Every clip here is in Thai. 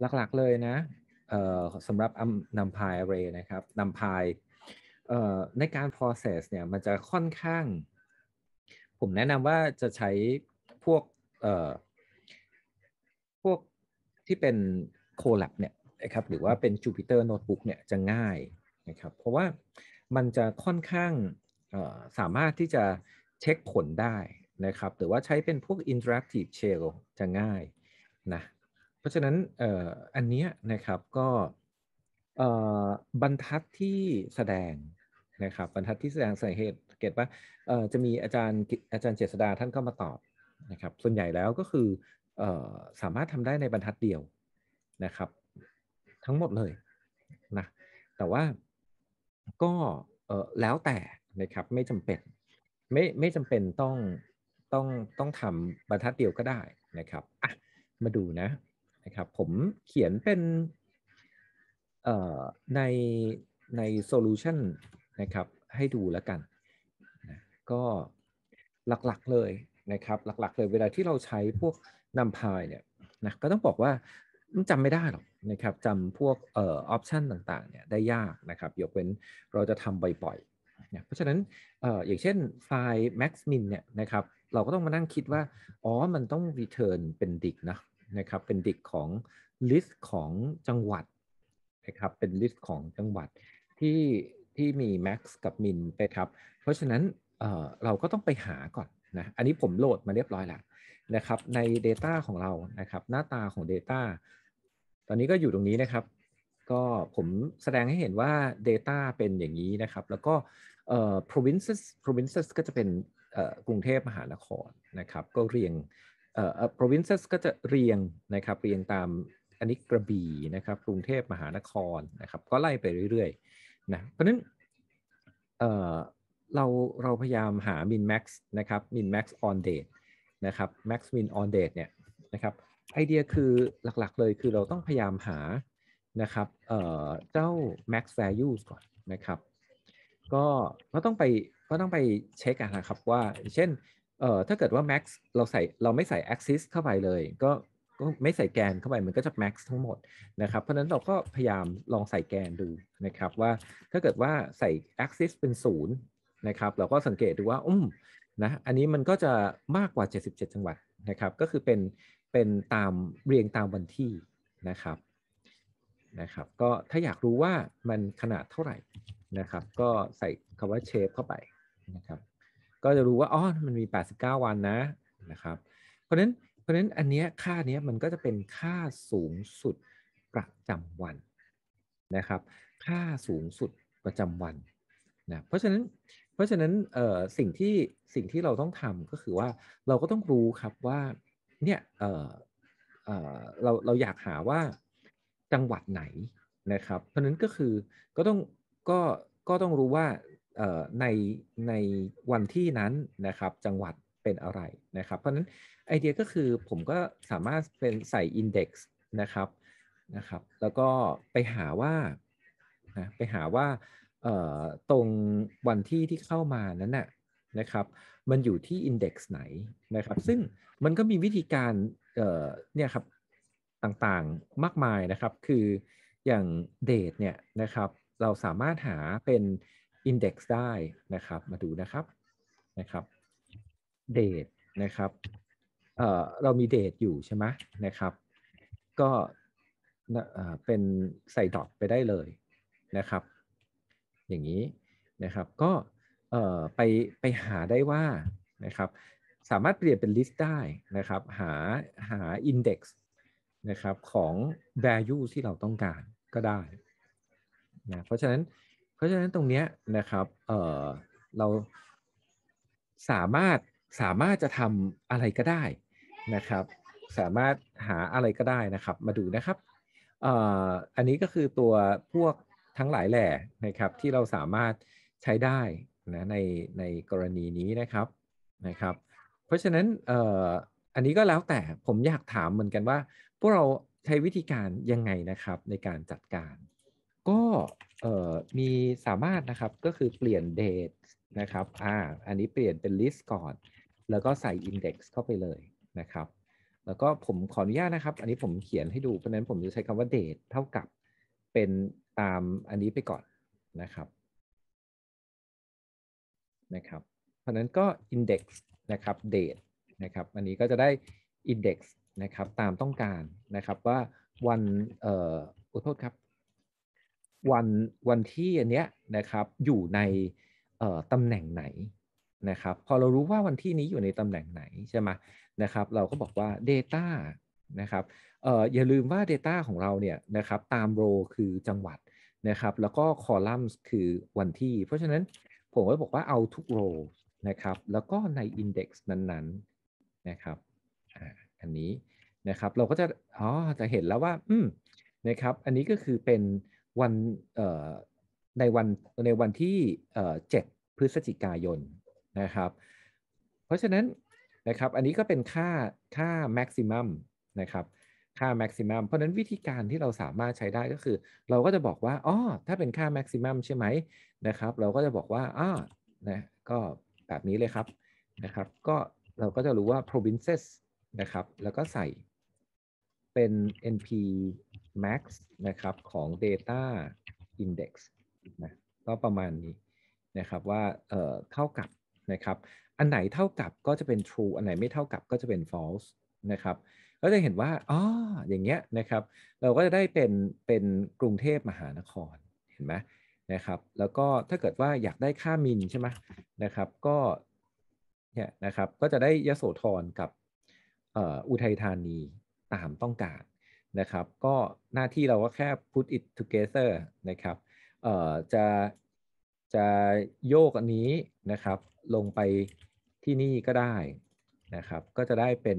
หลักๆ เลยนะสำหรับนำพายเรนะครับนำพายในการ process เนี่ยมันจะค่อนข้าง ผมแนะนำว่าจะใช้พวกพวกที่เป็น Colab เนี่ยนะครับหรือว่าเป็น Jupyter Notebook เนี่ยจะง่ายนะครับ เพราะว่ามันจะค่อนข้างสามารถที่จะเช็คผลได้นะครับ หรือว่าใช้เป็นพวก interactive shell จะง่ายนะเพราะฉะนั้นเอ่ออันเนี้ยนะครับก็เอ่อบรรทัดที่แสดงนะครับบรรทัดที่แสดงสาเหตุเกตว่าเอ่อจะมีอาจารย์อาจารย์เจษดาท่านก็มาตอบนะครับ ส่วนใหญ่แล้วก็คือเอ่อสามารถทำได้ในบรรทัดเดียวนะครับ ทั้งหมดเลยนะแต่ว่าก็เอ่อแล้วแต่นะครับไม่จำเป็นไม่ไม่จำเป็นต้องต้องต้องทำบรรทัดเดียวก็ได้นะครับอ่ะมาดูนะนะครับผมเขียนเป็นในในโซลูชันนะครับ ให้ดูแล้วกันนะก็หลักๆเลยนะครับ หลักๆเลย เวลาที่เราใช้พวกนำพายเนี่ยนะก็ต้องบอกว่าจำไม่ได้หรอกนะครับจำพวกเอ่อออปชันต่างๆเนี่ยได้ยากนะครับ ยกเว้นเราจะทำบ่อยๆเนี่ยเพราะฉะนั้นเอ่ออย่างเช่นไฟล์ max min เนี่ยนะครับ เราก็ต้องมานั่งคิดว่า อ๋อ มันต้อง return เป็นดิกนะนะครับเป็นดิกของลิสต์ของจังหวัดนะครับเป็นลิสต์ของจังหวัดที่ที่มีแม็กซ์กับมินนะครับเพราะฉะนั้นเเราก็ต้องไปหาก่อนนะอันนี้ผมโหลดมาเรียบร้อยแล้วนะครับใน Data ของเรานะครับ หน้าตาของ Data ตอนนี้ก็อยู่ตรงนี้นะครับก็ผมแสดงให้เห็นว่า Data เป็นอย่างนี้นะครับ แล้วก็ provinces provinces ก็จะเป็นกรุงเทพมหานครนะครับก็เรียงเอ่อ provinces ก็จะเรียงนะครับ เรียงตามอันนี้กระบี่นะครับ กรุงเทพมหานครนะครับ ก็ไล่ไปเรื่อยๆนะ เพราะนั้น เอ่อ เรา เราพยายามหา min max นะครับ min max on date นะครับ max min on date เนี่ยนะครับ ไอเดียคือหลักๆเลยคือเราต้องพยายามหานะครับ เอ่อ เจ้า max value ก่อนนะครับ ก็ ก็ต้องไป ก็ต้องไปเช็คนะครับว่า เช่นเอ่อถ้าเกิดว่า max เราใส่เราไม่ใส่ axis เข้าไปเลย ก็ก็ไม่ใส่แกนเข้าไปมันก็จะ max ทั้งหมดนะครับ เพราะนั้นเราก็พยายามลองใส่แกนดูนะครับว่า ถ้าเกิดว่าใส่ axis เป็น 0 นะครับ เราก็สังเกตดูว่าอุ้มนะอันนี้มันก็จะมากกว่า 77 จังหวัดนะครับ ก็คือเป็นเป็นตามเรียงตามวันที่นะครับนะครับก็ถ้าอยากรู้ว่ามันขนาดเท่าไหร่นะครับ ก็ใส่คำว่าเชฟเข้าไปนะครับก็จะรู้ว่าอ๋อมันมี 89 วัน นะ นะครับ เพราะฉะนั้น เพราะฉะนั้น อันเนี้ยค่า เนี้ย มันก็จะเป็น ค่า สูงสุด ประจำวัน นะครับ ค่า สูงสุด ประจำวัน นะ เพราะฉะนั้น เพราะฉะนั้นสิ่งที่ สิ่งที่เราต้องทำก็คือว่า เราก็ต้องรู้ครับว่า เนี่ยเเเรา เราอยากหาว่า จังหวัดไหน นะครับ เพราะนั้นก็คือ ก็ต้อง ก็ ก็ต้องรู้ว่าในในวันที่นั้นนะครับจังหวัดเป็นอะไรนะครับเพราะนั้นไอเดียก็คือผมก็สามารถเป็นใส่อินเด็กซ์นะครับนะครับแล้วก็ไปหาว่านะไปหาว่าตรงวันที่ที่เข้ามานั้นนะ่ะนะครับมันอยู่ที่อินเด็กซ์ไหนนะครับซึ่งมันก็มีวิธีการเนี่ยครับต่างๆมากมายนะครับคืออย่างเดทเนี่ยนะครับเราสามารถหาเป็น Index ได้นะครับมาดูนะครับนะครับเดทนะครับเอ่อเรามีเดทอยู่ใช่ไหมนะครับ ก็เเป็นใส่ดอทไปได้เลยนะครับ อย่างนี้นะครับก็ไปไปหาได้ว่านะครับสามารถเปลี่ยนเป็นลิสต์ได้นะครับ หาหา Index นะครับของ value ที่เราต้องการก็ได้นะเพราะฉะนั้นราะฉะนั้นตรงเนี้ยนะครับเออเราสามารถสามารถจะทำอะไรก็ได้นะครับ สามารถหาอะไรก็ได้นะครับมาดูนะครับเอ่ออันนี้ก็คือตัวพวกทั้งหลายแหล่นะครับที่เราสามารถใช้ได้นะในในกรณีนี้นะครับนะครับ เพราะฉะนั้นเอ่ออันนี้ก็แล้วแต่ผมอยากถามเหมือนกันว่า พวกเราใช้วิธีการยังไงนะครับในการจัดการ ก็เอ่อมีสามารถนะครับ ก็คือเปลี่ยนเดทนะครับอ่าอันนี้เปลี่ยนเป็นลิสต์ก่อน แล้วก็ใส่ Index เข้าไปเลยนะครับ แล้วก็ผมขออนุญาตนะครับ อันนี้ผมเขียนให้ดู เพราะนั้นผมจะใช้คำว่าเดทเท่ากับเป็นตามอันนี้ไปก่อนนะครับนะครับเพราะนั้นก็ Index นะครับ Date นะครับอันนี้ก็จะได้ Index นะครับตามต้องการนะครับว่าวันเอ่อโทษครับวันวันที่อันเนี้ยนะครับอยู่ในตำแหน่งไหนนะครับ พอเรารู้ว่าวันที่นี้อยู่ในตำแหน่งไหนใช่ไหมนะครับ เราก็บอกว่า Data นะครับอออย่าลืมว่า Data ของเราเนี่ยนะครับตามโรคือจังหวัดนะครับแล้วก็คอลัมน์คือวันที่ เพราะฉะนั้นผมก็บอกว่าเอาทุกโรนะครับแล้วก็ใน Index นั้นๆนะครับอันนี้นะครับเราก็จะอ๋อจะเห็นแล้วว่าอืมนะครับอันนี้ก็คือเป็นวันในวันในวันที่เจ็ดพฤศจิกายนนะครับ เพราะฉะนั้นนะครับอันนี้ก็เป็นค่าค่า maximum นะครับค่า maximum เพราะนั้นวิธีการที่เราสามารถใช้ได้ก็คือ เราก็จะบอกว่าอ๋อถ้าเป็นค่า maximum ใช่ไหมนะครับ เราก็จะบอกว่าอ๋อนะก็แบบนี้เลยครับนะครับก็เราก็จะรู้ว่า provinces นะครับ แล้วก็ใส่เป็น np max นะครับของ data index นะ ก็ประมาณนี้นะครับว่า เอ่อ เท่ากับนะครับ อันไหนเท่ากับก็จะเป็น true อันไหนไม่เท่ากับก็จะเป็น false นะครับ ก็จะเห็นว่าอ๋ออย่างเงี้ยนะครับ เราก็จะได้เป็น เป็นกรุงเทพมหานคร เห็นไหมนะครับ แล้วก็ถ้าเกิดว่าอยากได้ค่ามินใช่ไหมนะครับ ก็ เนี่ยนะครับ ก็จะได้ยโสธรกับอุทัยธานีตามต้องการนะครับ ก็หน้าที่เราก็แค่ put it together นะครับเอ่อจะจะโยกอันนี้นะครับลงไปที่นี่ก็ได้นะครับ ก็จะได้เป็น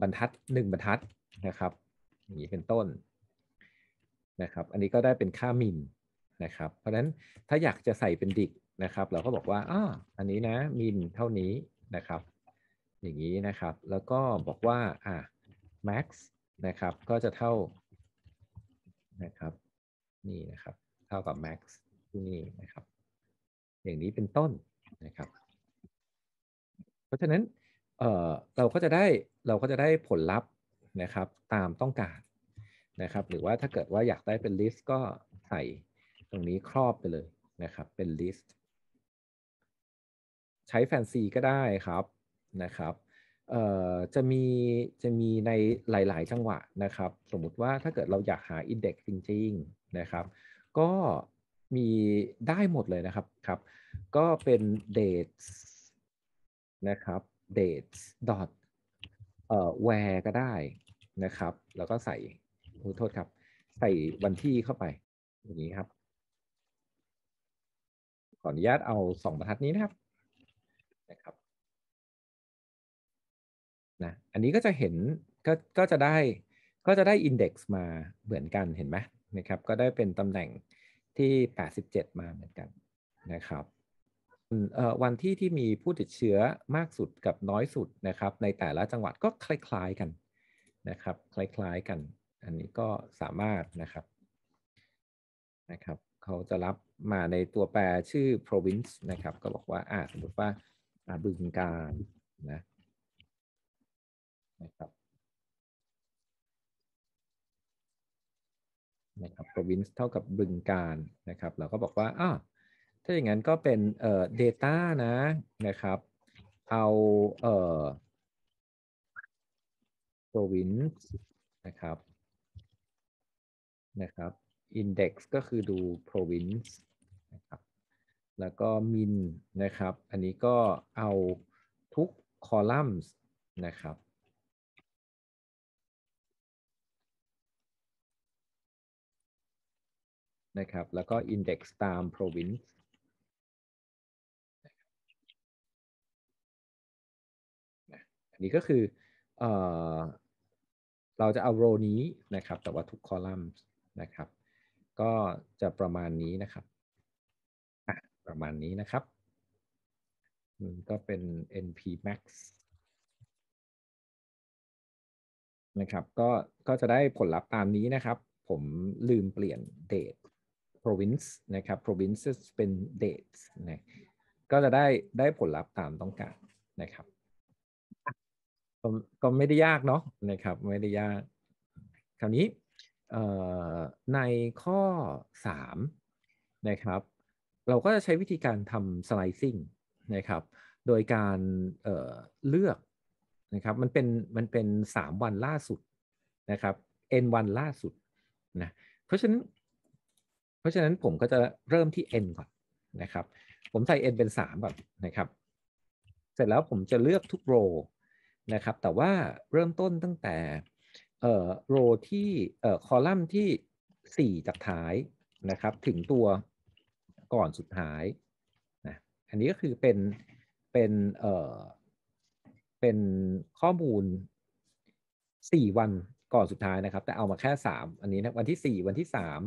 บรรทัด1บรรทัดนะครับ อย่างนี้เป็นต้นนะครับ อันนี้ก็ได้เป็นค่ามินนะครับ เพราะฉะนั้นถ้าอยากจะใส่เป็นดิกนะครับ เราก็บอกว่าอ่าอันนี้นะมินเท่านี้นะครับ อย่างนี้นะครับ แล้วก็บอกว่า อ่า max นะครับก็จะเท่านะครับนี่นะครับ เท่ากับ max ที่นี่นะครับ อย่างนี้เป็นต้นนะครับ เพราะฉะนั้นเเราก็จะได้เราก็จะได้ผลลัพธ์นะครับตามต้องการนะครับ หรือว่าถ้าเกิดว่าอยากได้เป็นลิสต์ก็ใส่ตรงนี้ครอบไปเลยนะครับ เป็นลิสต์ใช้แฟนซีก็ได้ครับนะครับจะมี จะมีในหลายๆจังหวะนะครับ สมมติว่าถ้าเกิดเราอยากหาอินเด็กซ์จริง ๆ นะครับ ก็มีได้หมดเลยนะครับครับ ก็เป็น dates นะครับ dates dot เอ่อ where ก็ได้นะครับ แล้วก็ใส่ขอโทษครับ ใส่วันที่เข้าไป อย่างนี้ครับ ขออนุญาตเอาสองบรรทัด นี้นะครับนะครับนะอันนี้ก็จะเห็นก็ก็จะได้ก็จะได้อินเด็กซ์มาเหมือนกันเห็นไหมนะครับ ก็ได้เป็นตำแหน่งที่ 87 มาเหมือนกันนะครับวันที่ที่มีผู้ติดเชื้อมากสุดกับน้อยสุดนะครับ ในแต่ละจังหวัดก็คล้าย ๆ กันนะครับ คล้าย ๆ กัน อันนี้ก็สามารถนะครับ นะครับเขาจะรับมาในตัวแปรชื่อ province นะครับ ก็บอกว่าอ่าสมมติว่าบึงการนะนะครับ นะครับ province เท่ากับบึงการนะครับ เราก็บอกว่า อ้าว ถ้าอย่างนั้นก็เป็น เอ่อ data นะ นะครับ เอา เอ่อ province นะครับ นะครับ index ก็คือดู province นะครับ แล้วก็ min นะครับ อันนี้ก็เอาทุก columns นะครับนะครับแล้วก็ index ตาม province อันนี้ก็คือเอเราจะเอาโรนี้นะครับแต่ว่าทุกคอลัมน์นะครับ ก็จะประมาณนี้นะครับประมาณนี้นะครับก็เป็น np max นะครับ ก็ก็จะได้ผลลัพธ์ตามนี้นะครับ ผมลืมเปลี่ยนเดท province นะครับ provinces เป็น dates นะ ก็จะได้ได้ผลลัพธ์ตามต้องการนะครับก็ก็ไม่ได้ยากเนาะนะครับไม่ได้ยากคราวนี้ในข้อ3นะครับเราก็จะใช้วิธีการทำ slicing นะครับโดยการเเลือกนะครับมันเป็นมันเป็น 3 วันล่าสุดนะครับ n วันล่าสุดนะเพราะฉะนั้นราะฉะนั้นผมก็จะเริ่มที่ n ก่อนนะครับ ผมใส่ n เป็น3ก่อนนะครับ เสร็จแล้วผมจะเลือกทุกโรนะครับ แต่ว่าเริ่มต้นตั้งแต่โรที่คอลัมน์ที่ 4 จากท้ายนะครับ ถึงตัวก่อนสุดท้ายนะ อันนี้ก็คือเป็นเป็นเอ่อเป็นข้อมูล 4 วันก่อนสุดท้ายนะครับ แต่เอามาแค่ 3 อันนี้นะวันที่ 4 วันที่ 3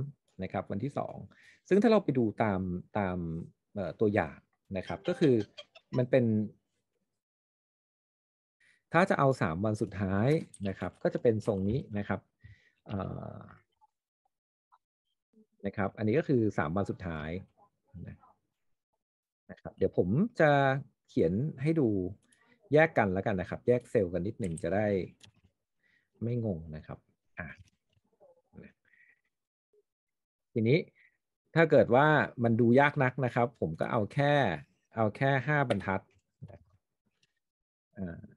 นะครับวันที่ 2 ซึ่งถ้าเราไปดูตามตามตัวอย่างนะครับ ก็คือมันเป็น ถ้าจะเอา3วันสุดท้ายนะครับ ก็จะเป็นทรงนี้นะครับนะครับ อันนี้ก็คือ3วันสุดท้ายนะครับ เดี๋ยวผมจะเขียนให้ดูแยกกันแล้วกันนะครับ แยกเซลล์กันนิดหนึ่งจะได้ไม่งงนะครับ อ่ะทีนี้ถ้าเกิดว่ามันดูยากนักนะครับ ผมก็เอาแค่เอาแค่ห้าบรรทัด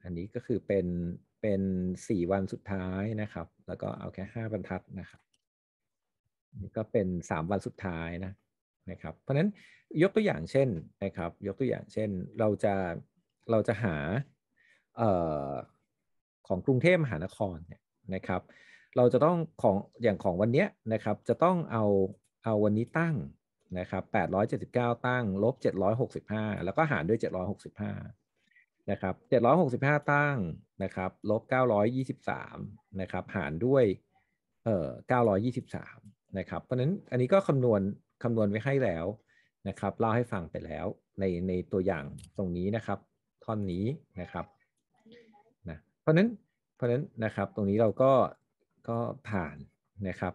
อันนี้ก็คือเป็นเป็นสี่วันสุดท้ายนะครับ แล้วก็เอาแค่ห้าบรรทัดนะครับนี่ก็เป็นสามวันสุดท้ายนะนะครับ เพราะนั้นยกตัวอย่างเช่นนะครับ ยกตัวอย่างเช่น เราจะเราจะหาออของกรุงเทพมหานครเนี่ยนะครับเราจะต้องของอย่างของวันนี้นะครับจะต้องเอาเอาวันนี้ตั้งนะครับ879 ตั้งลบ765แล้วก็หารด้วย 765นะครับ765 ตั้งนะครับลบ923นะครับหารด้วยเอ่อ923นะครับเพราะนั้นอันนี้ก็คำนวณคำนวณไว้ให้แล้วนะครับเล่าให้ฟังไปแล้วในในตัวอย่างตรงนี้นะครับ ท่อนนี้นะครับนะเพราะนั้นเพราะนั้นนะครับตรงนี้เราก็ก็ผ่านนะครับ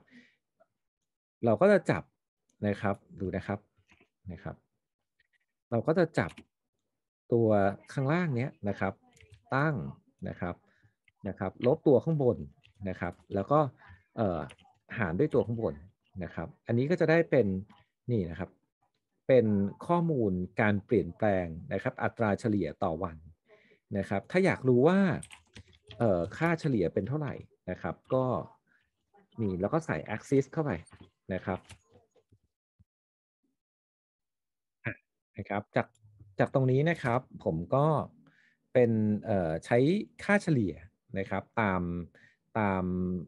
เราก็จะจับนะครับดูนะครับนะครับ เราก็จะจับตัวข้างล่างเนี้ยนะครับ ตั้งนะครับนะครับ ลบตัวข้างบนนะครับ แล้วก็หารด้วยตัวข้างบนนะครับ อันนี้ก็จะได้เป็นนี่นะครับเป็นข้อมูลการเปลี่ยนแปลงนะครับอัตราเฉลี่ยต่อวันนะครับ ถ้าอยากรู้ว่าค่าเฉลี่ยเป็นเท่าไหร่นะครับก็นี่แล้วก็ใส่ axis เข้าไปนะครับนะครับจากจากตรงนี้นะครับผมก็เป็นใช้ค่าเฉลี่ยนะครับตามตาม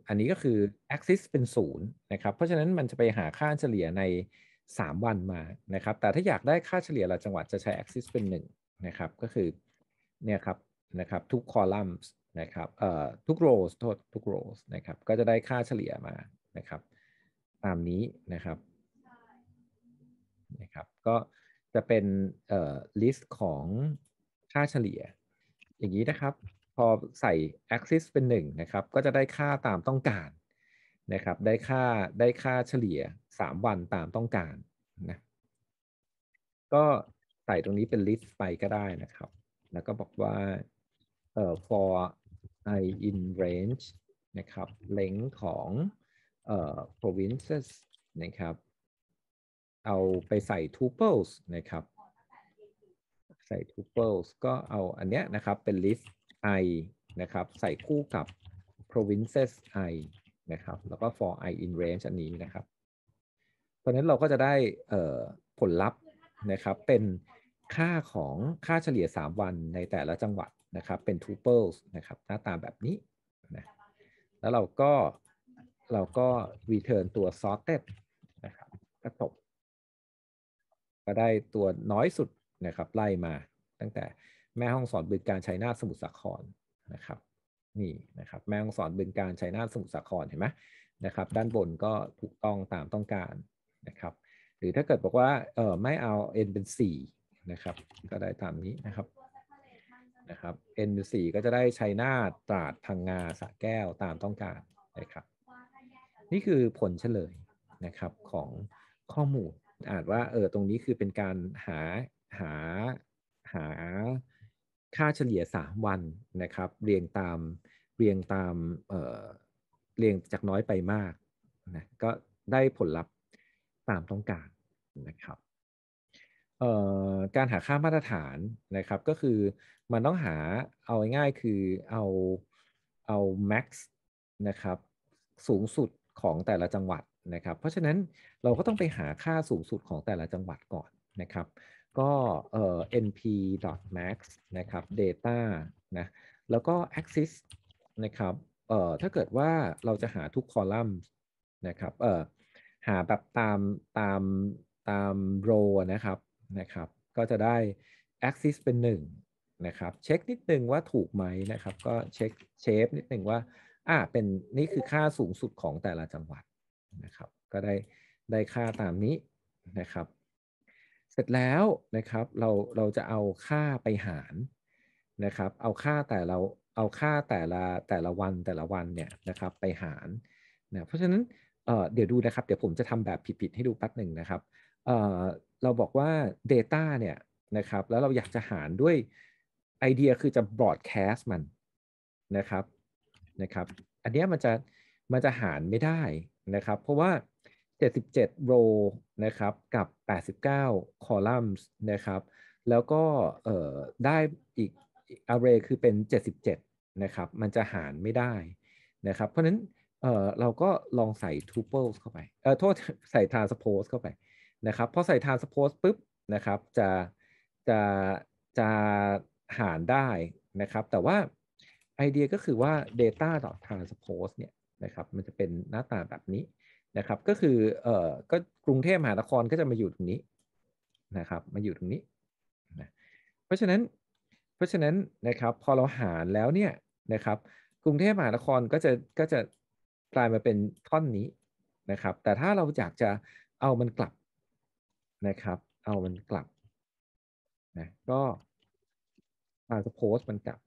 อันนี้ก็คือ axis เป็น0นะครับเพราะฉะนั้นมันจะไปหาค่าเฉลี่ยใน 3 วันมานะครับแต่ถ้าอยากได้ค่าเฉลี่ยละจังหวัดจะใช้ axis เป็น1นะครับก็คือเนี่ยครับนะครับทุก columns นะครับ เอ่อ ทุกโรสโทษทุกโรสนะครับ ก็จะได้ค่าเฉลี่ยมา นะครับ ตามนี้นะครับนะครับ ก็จะเป็น เอ่อ ลิสต์ของค่าเฉลี่ย อย่างนี้นะครับ พอใส่ axis เป็น1นะครับ ก็จะได้ค่าตามต้องการนะครับ ได้ค่า ได้ค่าเฉลี่ย 3 วันตามต้องการนะ ก็ใส่ตรงนี้เป็นลิสต์ไปก็ได้นะครับ แล้วก็บอกว่า เอ่อ for i in range นะครับ เลงของเอ่อ provinces นะครับ เอาไปใส่ tuples นะครับ ใส่ tuples ก็เอาอันเนี้ยนะครับ เป็น list i นะครับ ใส่คู่กับ provinces i นะครับ แล้วก็ for i in range อันนี้นะครับ ตอนนั้นเราก็จะได้ผลลัพธ์นะครับ เป็นค่าของค่าเฉลี่ย 3 วันในแต่ละจังหวัดนะครับเป็น tuples นะครับ หน้าตาแบบนี้นะแล้วเราก็เราก็ return ตัว sorted นะครับก็จบก็ได้ตัวน้อยสุดนะครับไล่มาตั้งแต่แม่ห้องสอนบึงการใช้นาทสมุทรสาครนะครับ นี่นะครับ แม่ห้องสอนบึงการใช้นาทสมุทรสาครเห็นไหมนะครับ ด้านบนก็ถูกต้องตามต้องการนะครับ หรือถ้าเกิดบอกว่าเออไม่เอา n เป็น4นะครับก็ได้ตามนี้นะครับนะครับ N4 ก็จะได้ชัยนาทตราดพังงาสระแก้วตามต้องการนะครับนี่คือผลเฉลยนะครับของข้อมูลอาจว่าเออตรงนี้คือเป็นการหาหาหาค่าเฉลี่ย 3 วันนะครับเรียงตามเรียงตามเออเรียงจากน้อยไปมากนะก็ได้ผลลัพธ์ตามต้องการนะครับการหาค่ามาตรฐานนะครับก็คือมันต้องหาเอาง่ายคือเอาเอา max นะครับสูงสุดของแต่ละจังหวัดนะครับ เพราะฉะนั้นเราก็ต้องไปหาค่าสูงสุดของแต่ละจังหวัดก่อนนะครับ ก็เอ่อ np.max นะครับ data นะแล้วก็ axis นะครับเอ่อถ้าเกิดว่าเราจะหาทุกคอลัมน์นะครับเอ่อหาแบบตามตามตามโ w นะครับนะครับก็จะได้ axis เป็น 1นะครับเช็คนิดนึงว่าถูกไหมนะครับก็เช็คเชฟนิดนึงว่าอ่า เป็นนี่คือค่าสูงสุดของแต่ละจังหวัดนะครับก็ได้ได้ค่าตามนี้นะครับเสร็จแล้วนะครับเราเราจะเอาค่าไปหารนะครับเอาค่าแต่เราเอาค่าแต่ละแต่ละวันแต่ละวันเนี่ยนะครับไปหารนะเพราะฉะนั้นเเดี๋ยวดูนะครับเดี๋ยวผมจะทำแบบผิดๆให้ดูแป๊บหนึ่งนะครับเเราบอกว่า Data เนี่ยนะครับแล้วเราอยากจะหารด้วยไอเดียคือจะบอดแคสต์มันนะครับนะครับอันนี้มันจะมันจะหารไม่ได้นะครับเพราะว่า 77โรนะครับกับ 89คอลัมน์นะครับแล้วก็ได้อีกอา์เรย์คือเป็น 77นะครับ มันจะหารไม่ได้นะครับ เพราะนั้นเเราก็ลองใส่ tuples เข้าไปเออโทษใส่ transpose เข้าไปนะครับพอใส่ transpose ปุ๊บนะครับจะจะจะหารได้นะครับ แต่ว่าไอเดียก็คือว่า Data อ Transpose เนี่ยนะครับ มันจะเป็นหน้าตาแบบนี้นะครับ ก็คือเอ่อก็กรุงเทพมหานครก็จะมาอยู่ตรงนี้นะครับ มาอยู่ตรงนี้นะเพราะฉะนั้นเพราะฉะนั้นนะครับพอเราหารแล้วเนี่ยนะครับ กรุงเทพมหานครก็จะก็จะกลายมาเป็นท่อนนี้นะครับ แต่ถ้าเราอยากจะเอามันกลับนะครับ เอามันกลับนะก็ทาง n s p o s e มันกลับ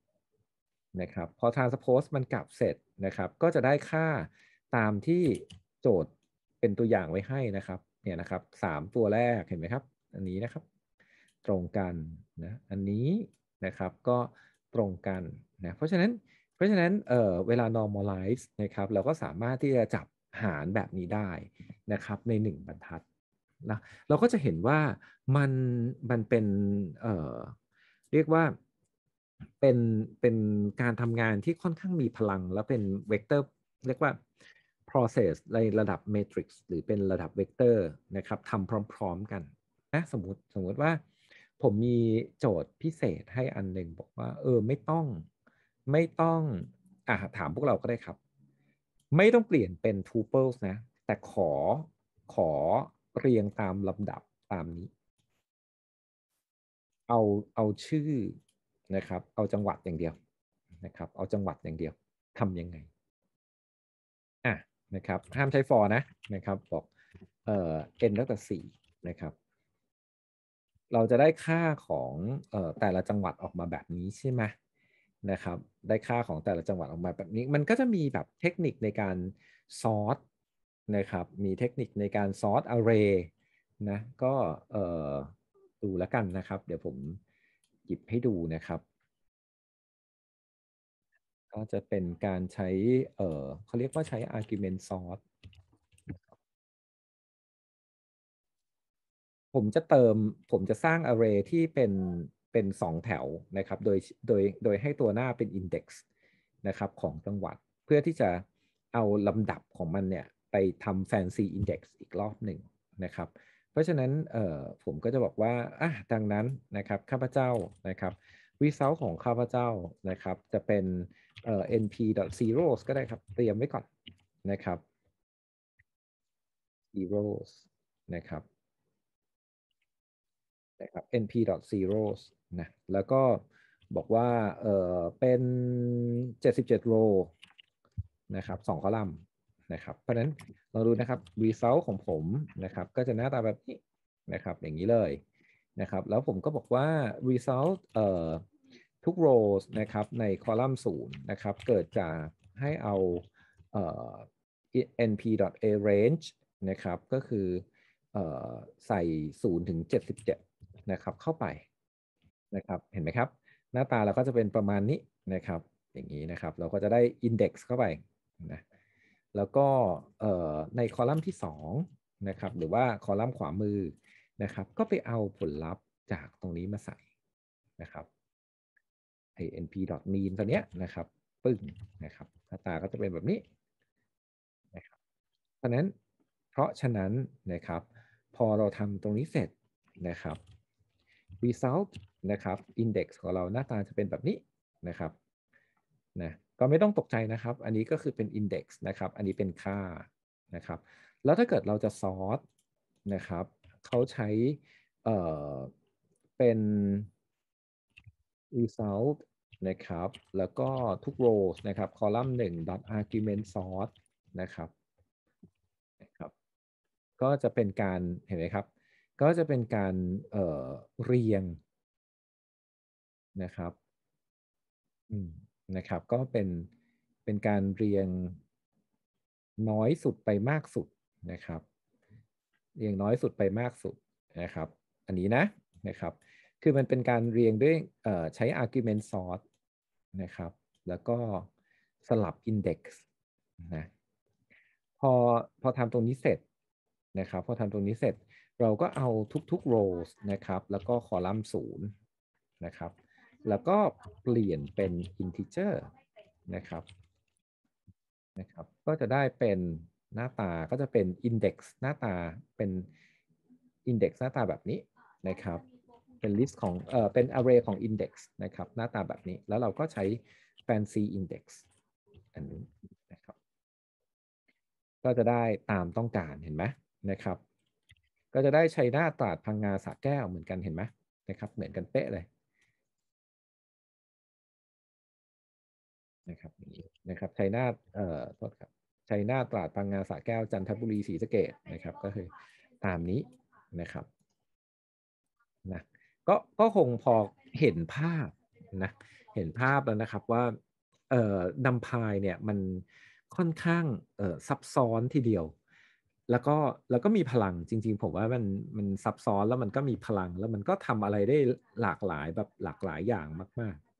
นะครับ พอทางสโ p o s e มันกลับเสร็จนะครับ ก็จะได้ค่าตามที่โจทย์เป็นตัวอย่างไว้ให้นะครับเนี่ยนะครับสามตัวแรกเห็นไหมครับอันนี้นะครับ ตรงกันนะอันนี้นะครับก็ตรงกันนะเพราะฉะนั้นเพราะฉะนั้นเเวลา normalize นะครับเราก็สามารถที่จะจับหารแบบนี้ได้นะครับใน 1 บรรทัดนะเราก็จะเห็นว่ามันมันเป็นเเรียกว่าเป็นเป็นการทำงานที่ค่อนข้างมีพลังและเป็นเวกเตอร์ เรียกว่า process ในระดับ matrix หรือเป็นระดับเวกเตอร์นะครับทำพร้อมๆกัน นะสมมติสมมติว่า ผมมีโจทย์พิเศษให้อันหนึ่งบอกว่า เออไม่ต้องไม่ต้อง อ่าถามพวกเราก็ได้ครับ ไม่ต้องเปลี่ยนเป็น tuples นะ แต่ขอขอเรียงตามลำดับตามนี้ เอาเอาชื่อนะครับเอาจังหวัดอย่างเดียวนะครับ เอาจังหวัดอย่างเดียวทำยังไงอ่ะนะครับห้ามใช้ for นะนะครับ บอกเอ่อ n ตั้งแต่สี่นะครับ เราจะได้ค่าของเอ่อแต่ละจังหวัดออกมาแบบนี้ใช่ไหมนะครับ ได้ค่าของแต่ละจังหวัดออกมาแบบนี้ มันก็จะมีแบบเทคนิคในการซอร์ตนะครับ มีเทคนิคในการซอร์ต array นะ ก็เอ่อดูแล้วกันนะครับเดี๋ยวผมหยิบให้ดูนะครับ ก็จะเป็นการใช้เออเขาเรียกว่าใช้ argument sort ผมจะเติม ผมจะสร้าง array ที่เป็น เป็นสองแถวนะครับ โดย โดย โดยให้ตัวหน้าเป็น index นะครับของจังหวัด เพื่อที่จะเอาลำดับของมันเนี่ย ไปทำ fancy index อีกรอบหนึ่งนะครับเพราะฉะนั้นผมก็จะบอกว่า อ่ะ ดังนั้นนะครับข้าพเจ้านะครับวีเซลของข้าพเจ้านะครับ จะเป็นเอ่อ np zeros ก็ได้ครับ เตรียมไว้ก่อนนะครับ zeros นะครับนะครับ np zeros นะ แล้วก็บอกว่าเออเป็น 77 row นะครับสองคอลัมน์ะครับเพราะฉะนั้นลองดูนะครับ result ของผมนะครับก็จะหน้าตาแบบนี้นะครับอย่างนี้เลยนะครับ แล้วผมก็บอกว่า result เอ่อทุก rows นะครับในคอลัมน์ศูนย์นะครับเกิดจากให้เอาเอ่อ np.a range นะครับ ก็คือเอ่อใส่ 0 ถึง 77 นะครับ เข้าไป นะครับ เห็นไหมครับ หน้าตาเราก็จะเป็นประมาณนี้นะครับ อย่างนี้นะครับเราก็จะได้ index เข้าไปนะแล้วก็ในคอลัมน์ที่2นะครับ หรือว่าคอลัมน์ขวามือนะครับ ก็ไปเอาผลลัพธ์จากตรงนี้มาใส่นะครับไอ np.mean ตัวเนี้ยนะครับ ปึ้งนะครับ หน้าตาก็จะเป็นแบบนี้ นะครับ เพราะนั้นเพราะฉะนั้นนะครับ พอเราทำตรงนี้เสร็จนะครับ result นะครับ index ของเราหน้าตาจะเป็นแบบนี้นะครับ นะก็ไม่ต้องตกใจนะครับ อันนี้ก็คือเป็น Index นะครับ อันนี้เป็นค่านะครับ แล้วถ้าเกิดเราจะซอร์ตนะครับ เขาใช้เอ่อเป็น result นะครับ แล้วก็ทุก row s นะครับ column 1 dot argument sort นะครับ นะครับ ก็จะเป็นการ เห็นไหมครับ ก็จะเป็นการเอ่อเรียงนะครับ อืมนะครับก็เป็นเป็นการเรียงน้อยสุดไปมากสุดนะครับเรียงน้อยสุดไปมากสุดนะครับ อันนี้นะนะครับ คือมันเป็นการเรียงด้วยใช้ argument sort นะครับ แล้วก็สลับ index นะพอพอทำตรงนี้เสร็จนะครับพอทำตรงนี้เสร็จเราก็เอาทุกๆ rows นะครับแล้วก็คอลัมน์ศูนย์นะครับแล้วก็เปลี่ยนเป็น integer นะครับ นะครับ ก็จะได้เป็นหน้าตาก็จะเป็น index หน้าตาเป็น index หน้าตาแบบนี้นะครับ เป็น list ของ เอ่อ เป็น array ของ index นะครับ หน้าตาแบบนี้ แล้วเราก็ใช้ fancy index อันนี้นะครับ ก็จะได้ตามต้องการ เห็นไหมนะครับ ก็จะได้ใช้หน้าตาดพังงาสะแก้วเหมือนกัน เห็นไหมนะครับ เหมือนกันเป๊ะเลยนะครับนะครับชัยนาทเอ่อโทษครับชัยนาทตราดพังงาสระแก้วจันทบุรีศรีสะเกดนะครับก็คือตามนี้นะครับนะก็ก็คงพอเห็นภาพนะเห็นภาพแล้วนะครับว่าเอ่อนำพายเนี่ยมันค่อนข้างเอ่อซับซ้อนทีเดียวแล้วก็แล้วก็มีพลังจริงๆผมว่ามันมันซับซ้อนแล้วมันก็มีพลังแล้วมันก็ทำอะไรได้หลากหลายแบบหลากหลายอย่างมาก ๆ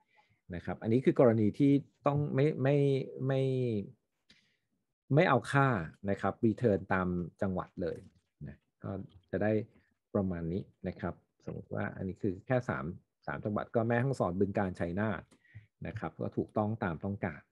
นะครับอันนี้คือกรณีที่ต้องไม่ไม่ไม่ไม่เอาค่านะครับรีเทิร์นตามจังหวัดเลยนะก็จะได้ประมาณนี้นะครับ สมมติว่าอันนี้คือแค่ 3 3 จังหวัดก็แม่ห่องสอนบึงการชัยนาทนะครับ ก็ถูกต้องตามต้องการ